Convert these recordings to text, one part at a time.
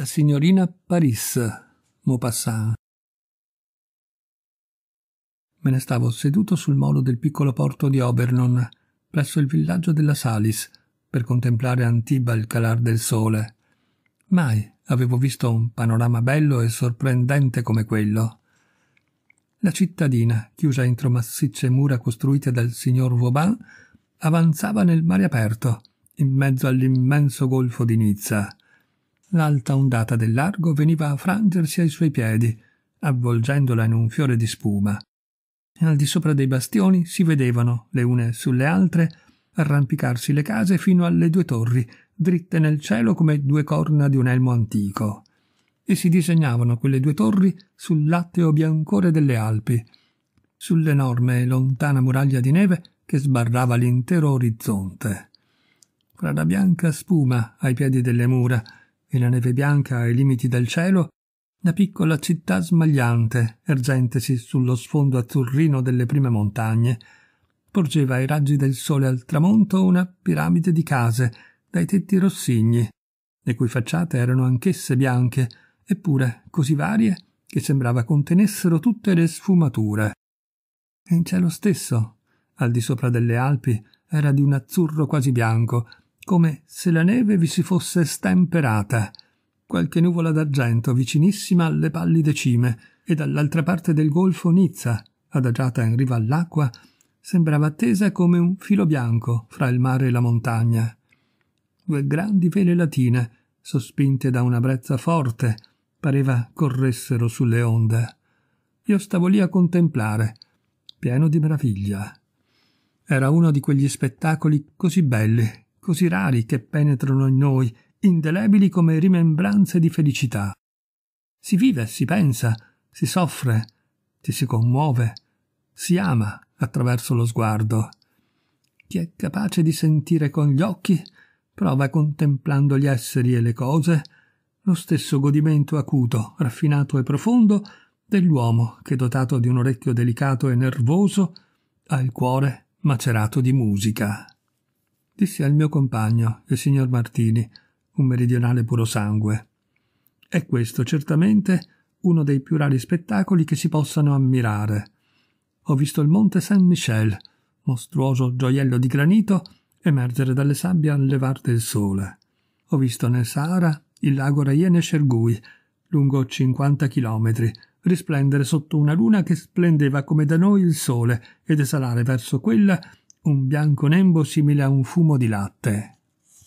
La signorina Paris, Maupassant. Me ne stavo seduto sul molo del piccolo porto di Obernon, presso il villaggio della Salis, per contemplare Antiba il calar del sole. Mai avevo visto un panorama bello e sorprendente come quello. La cittadina, chiusa entro massicce mura costruite dal signor Vauban, avanzava nel mare aperto, in mezzo all'immenso golfo di Nizza l'alta ondata del largo veniva a frangersi ai suoi piedi, avvolgendola in un fiore di spuma. Al di sopra dei bastioni si vedevano, le une sulle altre, arrampicarsi le case fino alle due torri, dritte nel cielo come due corna di un elmo antico. E si disegnavano quelle due torri sul latteo biancore delle Alpi, sull'enorme e lontana muraglia di neve che sbarrava l'intero orizzonte. Fra la bianca spuma ai piedi delle mura e la neve bianca ai limiti del cielo, la piccola città smagliante, ergentesi sullo sfondo azzurrino delle prime montagne, porgeva ai raggi del sole al tramonto una piramide di case dai tetti rossigni, le cui facciate erano anch'esse bianche, eppure così varie che sembrava contenessero tutte le sfumature. E in cielo stesso, al di sopra delle Alpi, era di un azzurro quasi bianco, come se la neve vi si fosse stemperata, qualche nuvola d'argento vicinissima alle pallide cime, e dall'altra parte del golfo Nizza, adagiata in riva all'acqua, sembrava tesa come un filo bianco fra il mare e la montagna. Due grandi vele latine, sospinte da una brezza forte, pareva corressero sulle onde. Io stavo lì a contemplare, pieno di meraviglia. Era uno di quegli spettacoli così belli così rari che penetrano in noi, indelebili come rimembranze di felicità. Si vive, si pensa, si soffre, ci si commuove, si ama attraverso lo sguardo. Chi è capace di sentire con gli occhi prova contemplando gli esseri e le cose lo stesso godimento acuto, raffinato e profondo dell'uomo che, dotato di un orecchio delicato e nervoso, ha il cuore macerato di musica disse al mio compagno, il signor Martini, un meridionale puro sangue. È questo certamente uno dei più rari spettacoli che si possano ammirare. Ho visto il monte Saint-Michel, mostruoso gioiello di granito, emergere dalle sabbie al levar del sole. Ho visto nel Sahara il lago Rayene Shergui, lungo 50 chilometri, risplendere sotto una luna che splendeva come da noi il sole ed esalare verso quella un bianco nembo simile a un fumo di latte.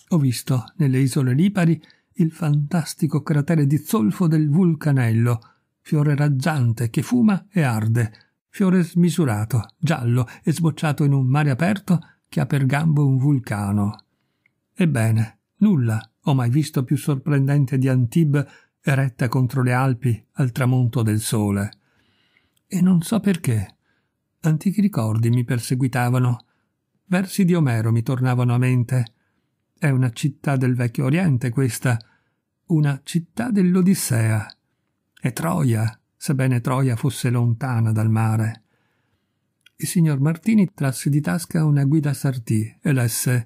Ho visto, nelle isole Lipari, il fantastico cratere di zolfo del vulcanello, fiore raggiante che fuma e arde, fiore smisurato, giallo e sbocciato in un mare aperto che ha per gambo un vulcano. Ebbene, nulla ho mai visto più sorprendente di Antibes eretta contro le Alpi al tramonto del sole. E non so perché. Antichi ricordi mi perseguitavano, Versi di Omero mi tornavano a mente. È una città del vecchio Oriente questa, una città dell'Odissea. È Troia, sebbene Troia fosse lontana dal mare. Il signor Martini trasse di tasca una guida sartì e lesse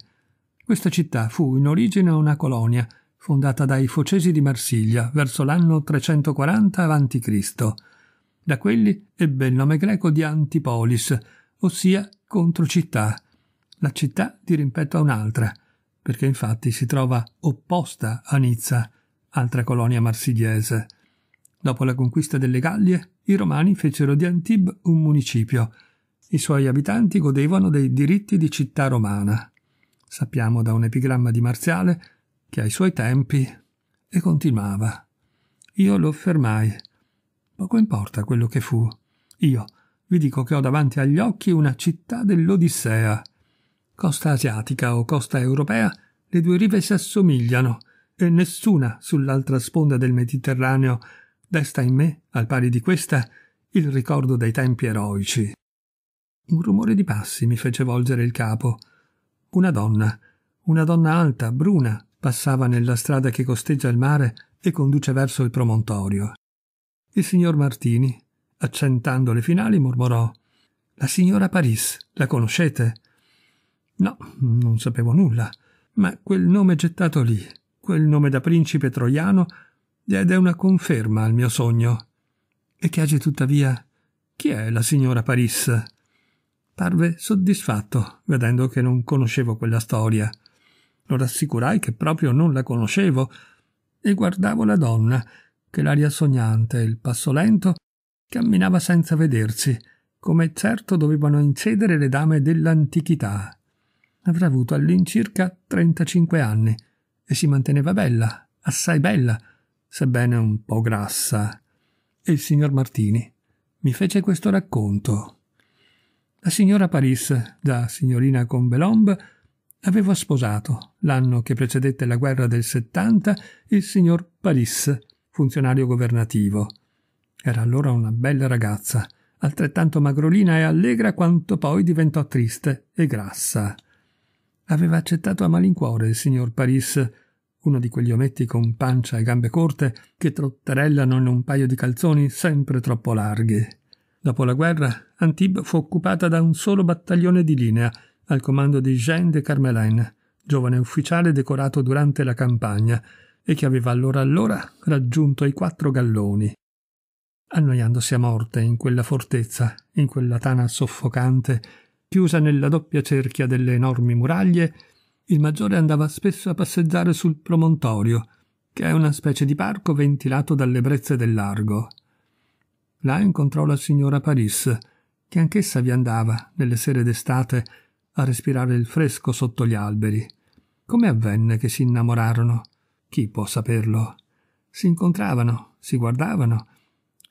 Questa città fu in origine una colonia, fondata dai Focesi di Marsiglia verso l'anno 340 a.C. Da quelli ebbe il nome greco di Antipolis, ossia controcittà, la città di rimpetto a un'altra, perché infatti si trova opposta a Nizza, altra colonia marsigliese. Dopo la conquista delle Gallie, i romani fecero di Antibes un municipio. I suoi abitanti godevano dei diritti di città romana. Sappiamo da un epigramma di Marziale che ai suoi tempi... e continuava. Io lo fermai. Poco importa quello che fu. Io vi dico che ho davanti agli occhi una città dell'Odissea, costa asiatica o costa europea, le due rive si assomigliano e nessuna sull'altra sponda del Mediterraneo desta in me, al pari di questa, il ricordo dei tempi eroici. Un rumore di passi mi fece volgere il capo. Una donna, una donna alta, bruna, passava nella strada che costeggia il mare e conduce verso il promontorio. Il signor Martini, accentando le finali, mormorò La signora Paris, la conoscete? No, non sapevo nulla, ma quel nome gettato lì, quel nome da principe troiano, diede una conferma al mio sogno. E chiese tuttavia chi è la signora Paris? Parve soddisfatto, vedendo che non conoscevo quella storia. Lo rassicurai che proprio non la conoscevo, e guardavo la donna, che l'aria sognante e il passo lento camminava senza vedersi, come certo dovevano incedere le dame dell'antichità avrà avuto all'incirca 35 anni e si manteneva bella, assai bella, sebbene un po' grassa. E il signor Martini mi fece questo racconto. La signora Paris, da signorina Combelombe, aveva sposato, l'anno che precedette la guerra del 70, il signor Paris, funzionario governativo. Era allora una bella ragazza, altrettanto magrolina e allegra quanto poi diventò triste e grassa. Aveva accettato a malincuore il signor Paris, uno di quegli ometti con pancia e gambe corte che trotterellano in un paio di calzoni sempre troppo larghi. Dopo la guerra, Antibes fu occupata da un solo battaglione di linea, al comando di Jean de Carmelin, giovane ufficiale decorato durante la campagna e che aveva allora allora raggiunto i quattro galloni. Annoiandosi a morte in quella fortezza, in quella tana soffocante, chiusa nella doppia cerchia delle enormi muraglie, il maggiore andava spesso a passeggiare sul promontorio, che è una specie di parco ventilato dalle brezze del largo. Là incontrò la signora Paris, che anch'essa vi andava, nelle sere d'estate, a respirare il fresco sotto gli alberi. Come avvenne che si innamorarono? Chi può saperlo? Si incontravano, si guardavano,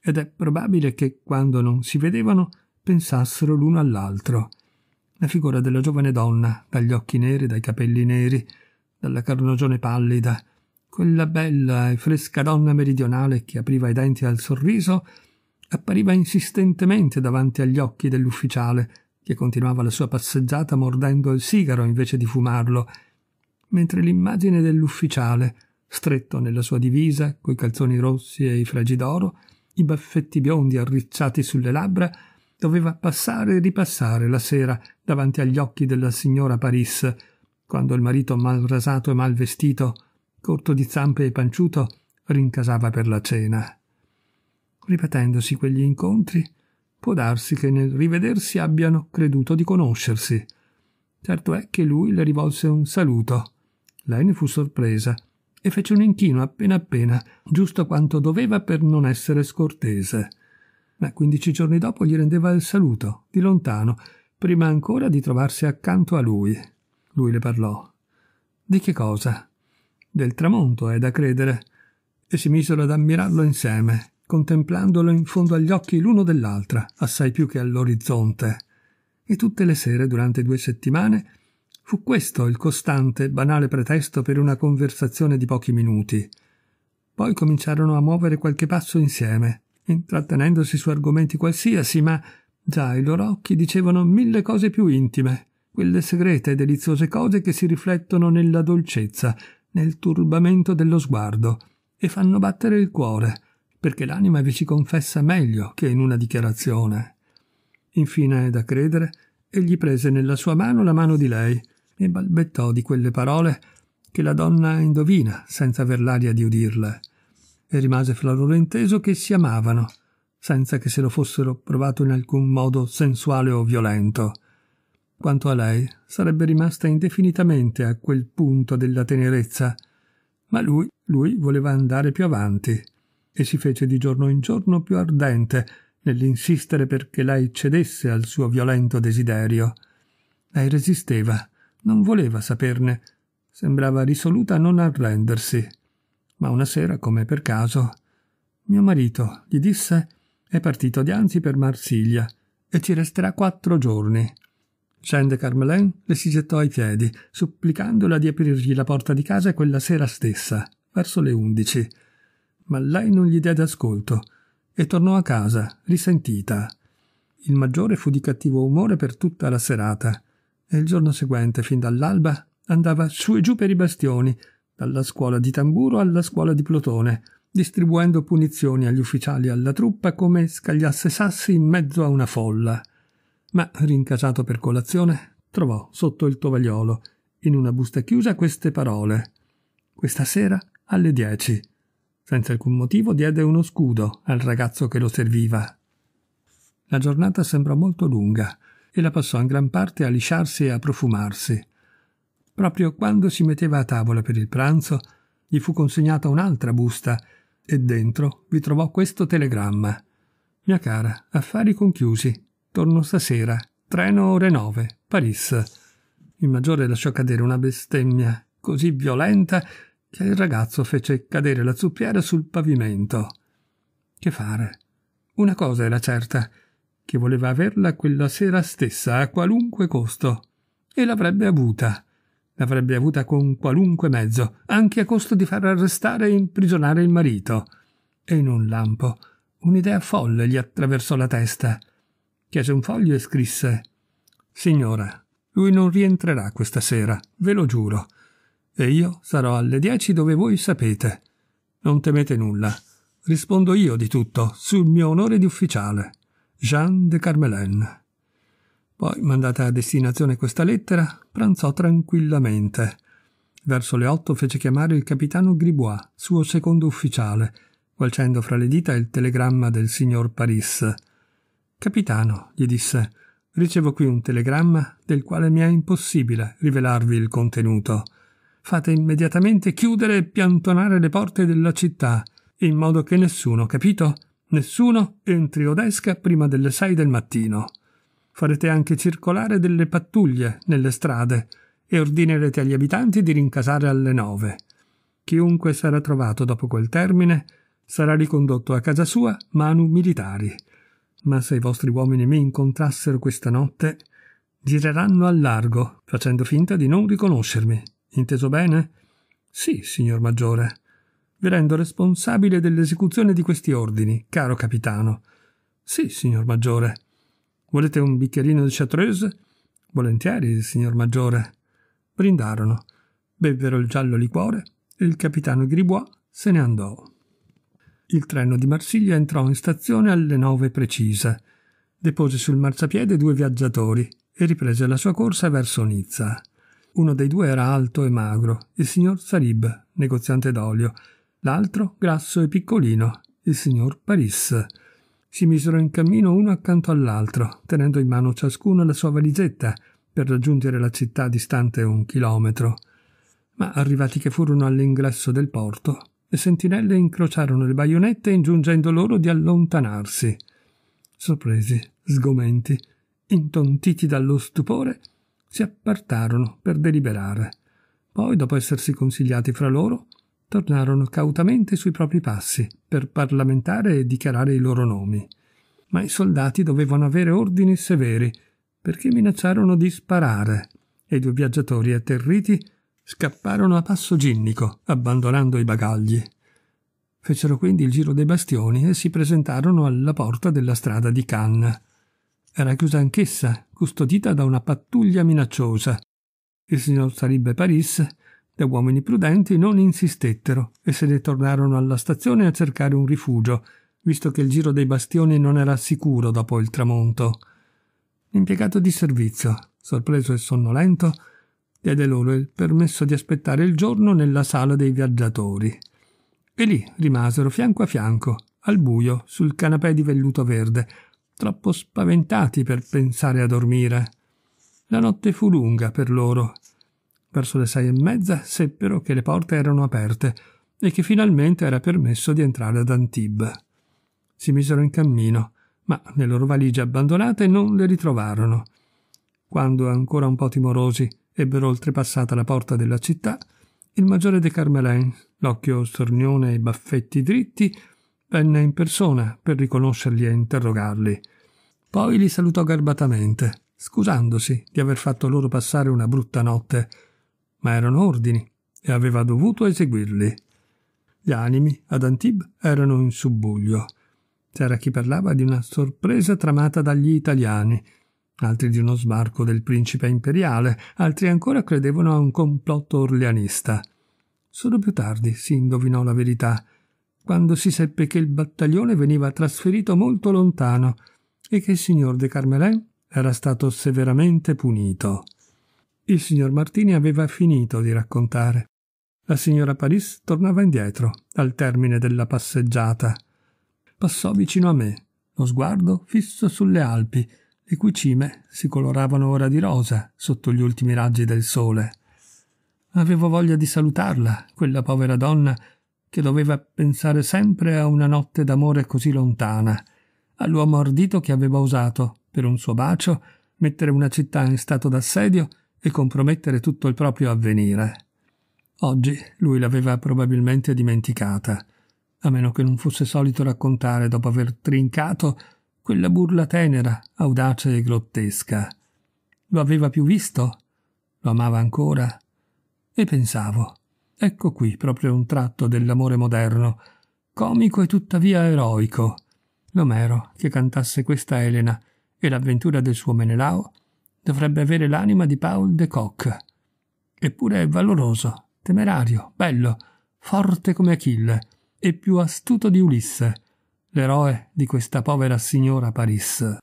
ed è probabile che, quando non si vedevano, pensassero l'uno all'altro – la figura della giovane donna, dagli occhi neri, dai capelli neri, dalla carnagione pallida, quella bella e fresca donna meridionale che apriva i denti al sorriso, appariva insistentemente davanti agli occhi dell'ufficiale, che continuava la sua passeggiata mordendo il sigaro invece di fumarlo, mentre l'immagine dell'ufficiale, stretto nella sua divisa, coi calzoni rossi e i fregi d'oro, i baffetti biondi arricciati sulle labbra, doveva passare e ripassare la sera davanti agli occhi della signora Paris, quando il marito mal rasato e mal vestito, corto di zampe e panciuto, rincasava per la cena. Ripetendosi quegli incontri, può darsi che nel rivedersi abbiano creduto di conoscersi. Certo è che lui le rivolse un saluto. Lei ne fu sorpresa e fece un inchino appena appena, giusto quanto doveva per non essere scortese ma quindici giorni dopo gli rendeva il saluto, di lontano, prima ancora di trovarsi accanto a lui. Lui le parlò. Di che cosa? Del tramonto, è da credere. E si misero ad ammirarlo insieme, contemplandolo in fondo agli occhi l'uno dell'altra, assai più che all'orizzonte. E tutte le sere, durante due settimane, fu questo il costante, banale pretesto per una conversazione di pochi minuti. Poi cominciarono a muovere qualche passo insieme, intrattenendosi su argomenti qualsiasi, ma già i loro occhi dicevano mille cose più intime, quelle segrete e deliziose cose che si riflettono nella dolcezza, nel turbamento dello sguardo, e fanno battere il cuore, perché l'anima vi ci confessa meglio che in una dichiarazione. Infine, da credere, egli prese nella sua mano la mano di lei e balbettò di quelle parole che la donna indovina senza aver l'aria di udirle e rimase fra loro inteso che si amavano, senza che se lo fossero provato in alcun modo sensuale o violento. Quanto a lei, sarebbe rimasta indefinitamente a quel punto della tenerezza, ma lui, lui voleva andare più avanti, e si fece di giorno in giorno più ardente nell'insistere perché lei cedesse al suo violento desiderio. Lei resisteva, non voleva saperne, sembrava risoluta a non arrendersi ma una sera, come per caso, mio marito gli disse è partito dianzi per Marsiglia e ci resterà quattro giorni. Scende Carmelin le si gettò ai piedi, supplicandola di aprirgli la porta di casa quella sera stessa, verso le undici. Ma lei non gli diede ascolto e tornò a casa, risentita. Il maggiore fu di cattivo umore per tutta la serata e il giorno seguente, fin dall'alba, andava su e giù per i bastioni, dalla scuola di tamburo alla scuola di plotone, distribuendo punizioni agli ufficiali e alla truppa come scagliasse sassi in mezzo a una folla. Ma, rincasato per colazione, trovò sotto il tovagliolo, in una busta chiusa, queste parole. Questa sera alle dieci. Senza alcun motivo diede uno scudo al ragazzo che lo serviva. La giornata sembrò molto lunga e la passò in gran parte a lisciarsi e a profumarsi. Proprio quando si metteva a tavola per il pranzo, gli fu consegnata un'altra busta e dentro vi trovò questo telegramma. Mia cara, affari conchiusi. Torno stasera. Treno ore 9. Paris. Il maggiore lasciò cadere una bestemmia così violenta che il ragazzo fece cadere la zuppiera sul pavimento. Che fare? Una cosa era certa, che voleva averla quella sera stessa a qualunque costo, e l'avrebbe avuta l'avrebbe avuta con qualunque mezzo, anche a costo di far arrestare e imprigionare il marito. E in un lampo un'idea folle gli attraversò la testa. Chiese un foglio e scrisse Signora, lui non rientrerà questa sera, ve lo giuro. E io sarò alle dieci dove voi sapete. Non temete nulla. Rispondo io di tutto, sul mio onore di ufficiale. Jean de Carmelaine. Poi, mandata a destinazione questa lettera, pranzò tranquillamente. Verso le otto fece chiamare il capitano Gribois, suo secondo ufficiale, gualcendo fra le dita il telegramma del signor Paris. Capitano, gli disse, ricevo qui un telegramma del quale mi è impossibile rivelarvi il contenuto. Fate immediatamente chiudere e piantonare le porte della città, in modo che nessuno, capito? Nessuno entri od esca prima delle sei del mattino farete anche circolare delle pattuglie nelle strade e ordinerete agli abitanti di rincasare alle nove. Chiunque sarà trovato dopo quel termine sarà ricondotto a casa sua manu militari. Ma se i vostri uomini mi incontrassero questa notte, gireranno al largo, facendo finta di non riconoscermi. Inteso bene? Sì, signor Maggiore. Vi rendo responsabile dell'esecuzione di questi ordini, caro capitano. Sì, signor Maggiore. Volete un bicchierino di chatreuse? Volentieri, signor maggiore. Brindarono, bevvero il giallo liquore e il capitano Gribois se ne andò. Il treno di Marsiglia entrò in stazione alle nove precise, depose sul marciapiede due viaggiatori e riprese la sua corsa verso Nizza. Uno dei due era alto e magro, il signor Sarib, negoziante d'olio, l'altro grasso e piccolino, il signor Paris, si misero in cammino uno accanto all'altro, tenendo in mano ciascuno la sua valigetta per raggiungere la città distante un chilometro. Ma arrivati che furono all'ingresso del porto, le sentinelle incrociarono le baionette ingiungendo loro di allontanarsi. Sorpresi, sgomenti, intontiti dallo stupore, si appartarono per deliberare. Poi, dopo essersi consigliati fra loro, tornarono cautamente sui propri passi per parlamentare e dichiarare i loro nomi. Ma i soldati dovevano avere ordini severi perché minacciarono di sparare e i due viaggiatori atterriti scapparono a passo ginnico, abbandonando i bagagli. Fecero quindi il giro dei bastioni e si presentarono alla porta della strada di Cannes. Era chiusa anch'essa, custodita da una pattuglia minacciosa. Il signor Sarebbe Paris da uomini prudenti non insistettero e se ne tornarono alla stazione a cercare un rifugio, visto che il giro dei bastioni non era sicuro dopo il tramonto. L'impiegato di servizio, sorpreso e sonnolento, diede loro il permesso di aspettare il giorno nella sala dei viaggiatori. E lì rimasero fianco a fianco, al buio, sul canapè di velluto verde, troppo spaventati per pensare a dormire. La notte fu lunga per loro verso le sei e mezza, seppero che le porte erano aperte e che finalmente era permesso di entrare ad Antibes. Si misero in cammino, ma le loro valigie abbandonate non le ritrovarono. Quando, ancora un po' timorosi, ebbero oltrepassata la porta della città, il maggiore de Carmelin, l'occhio stornione e i baffetti dritti, venne in persona per riconoscerli e interrogarli. Poi li salutò garbatamente, scusandosi di aver fatto loro passare una brutta notte ma erano ordini e aveva dovuto eseguirli. Gli animi ad Antib erano in subbuglio. C'era chi parlava di una sorpresa tramata dagli italiani, altri di uno sbarco del principe imperiale, altri ancora credevano a un complotto orleanista. Solo più tardi si indovinò la verità, quando si seppe che il battaglione veniva trasferito molto lontano e che il signor de Carmelin era stato severamente punito. Il signor Martini aveva finito di raccontare. La signora Paris tornava indietro, al termine della passeggiata. Passò vicino a me, lo sguardo fisso sulle Alpi, le cui cime si coloravano ora di rosa sotto gli ultimi raggi del sole. Avevo voglia di salutarla, quella povera donna che doveva pensare sempre a una notte d'amore così lontana, all'uomo ardito che aveva osato, per un suo bacio, mettere una città in stato d'assedio e compromettere tutto il proprio avvenire. Oggi lui l'aveva probabilmente dimenticata, a meno che non fosse solito raccontare dopo aver trincato quella burla tenera, audace e grottesca. Lo aveva più visto? Lo amava ancora? E pensavo, ecco qui proprio un tratto dell'amore moderno, comico e tuttavia eroico. L'Omero che cantasse questa Elena e l'avventura del suo Menelao dovrebbe avere l'anima di Paul de Kock. Eppure è valoroso, temerario, bello, forte come Achille e più astuto di Ulisse, l'eroe di questa povera signora Paris.